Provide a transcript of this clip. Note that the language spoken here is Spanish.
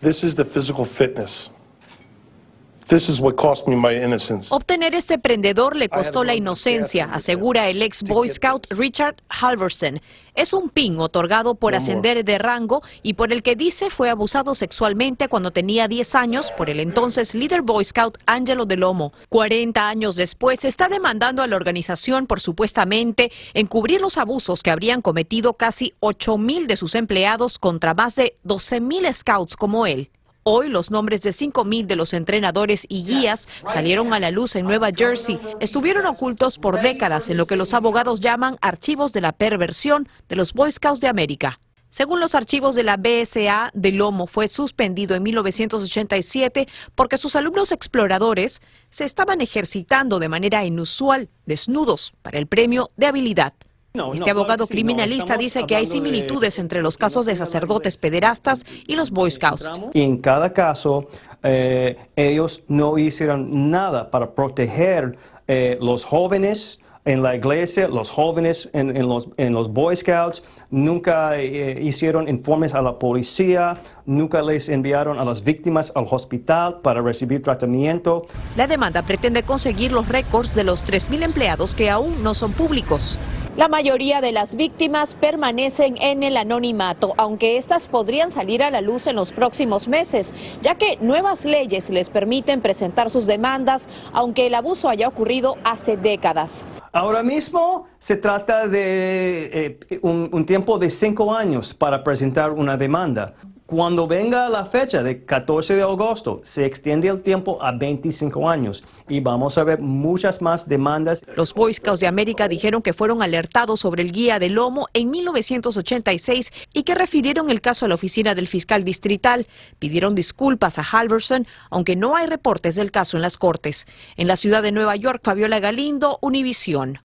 This is the physical fitness Obtener este prendedor le costó la inocencia, asegura el ex Boy Scout Richard Halverson. Es un pin otorgado por ascender de rango y por el que dice fue abusado sexualmente cuando tenía 10 años por el entonces líder Boy Scout Angelo de Lomo. 40 años después está demandando a la organización por supuestamente encubrir los abusos que habrían cometido casi mil de sus empleados contra más de mil scouts como él. Hoy los nombres de 5.000 de los entrenadores y guías salieron a la luz en Nueva Jersey. Estuvieron ocultos por décadas en lo que los abogados llaman archivos de la perversión de los Boy Scouts de América. Según los archivos de la BSA, DeLomo fue suspendido en 1987 porque sus alumnos exploradores se estaban ejercitando de manera inusual, desnudos, para el premio de habilidad. Este abogado criminalista dice que hay similitudes entre los casos de sacerdotes pederastas y los Boy Scouts. en cada caso, eh, ellos no hicieron nada para proteger eh, los jóvenes en la iglesia, los jóvenes en, los, Boy Scouts, nunca eh, hicieron informes a la policía, nunca les enviaron a las víctimas al hospital para recibir tratamiento. La demanda pretende conseguir los récords de los 3.000 empleados que aún no son públicos. La mayoría de las víctimas permanecen en el anonimato, aunque estas podrían salir a la luz en los próximos meses, ya que nuevas leyes les permiten presentar sus demandas, aunque el abuso haya ocurrido hace décadas. Ahora mismo se trata de eh, un tiempo de cinco años para presentar una demanda. Cuando venga la fecha de 14 de agosto, se extiende el tiempo a 25 años y vamos a ver muchas más demandas. Los Boy Scouts de América dijeron que fueron alertados sobre el guía del lomo en 1986 y que refirieron el caso a la oficina del fiscal distrital. Pidieron disculpas a Halverson, aunque no hay reportes del caso en las cortes. En la ciudad de Nueva York, Fabiola Galindo, Univisión.